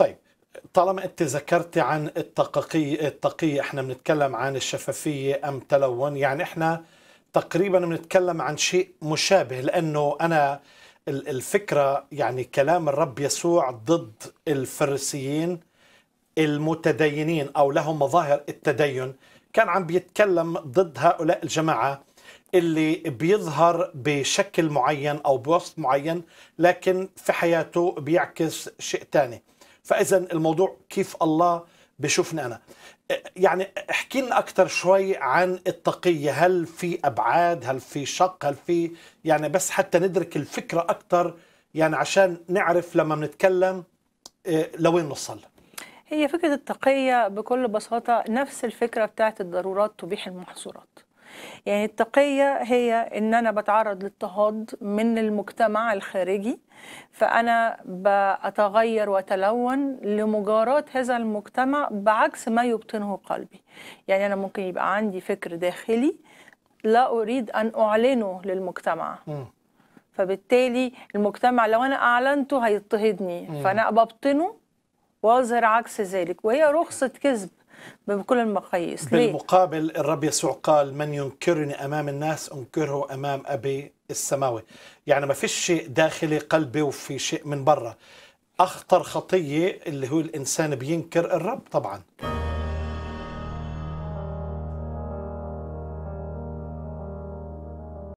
طيب طالما انت ذكرت عن التقي التقي احنا بنتكلم عن الشفافية ام تلون يعني احنا تقريبا بنتكلم عن شيء مشابه لانه انا الفكرة يعني كلام الرب يسوع ضد الفرسيين المتدينين او لهم مظاهر التدين كان عم بيتكلم ضد هؤلاء الجماعه اللي بيظهر بشكل معين او بوصف معين لكن في حياته بيعكس شيء ثاني فاذا الموضوع كيف الله بشوفني انا يعني احكي لنا اكثر شوي عن التقيه هل في ابعاد هل في شق هل في يعني بس حتى ندرك الفكره اكثر يعني عشان نعرف لما بنتكلم آه، لوين نوصل هي فكره التقيه بكل بساطه نفس الفكره بتاعت الضرورات تبيح المحظورات يعني التقية هي إن أنا بتعرض لاضطهاد من المجتمع الخارجي فأنا بتغير وأتلون لمجاراة هذا المجتمع بعكس ما يبطنه قلبي يعني أنا ممكن يبقى عندي فكر داخلي لا أريد أن أعلنه للمجتمع م. فبالتالي المجتمع لو أنا أعلنته هيضطهدني فأنا ببطنه واظهر عكس ذلك وهي رخصة كذب بكل المقاييس بالمقابل الرب يسوع قال من ينكرني أمام الناس أنكره أمام أبي السماوي يعني ما فيش شيء داخلي قلبي وفي شيء من برا أخطر خطية اللي هو الإنسان بينكر الرب طبعاً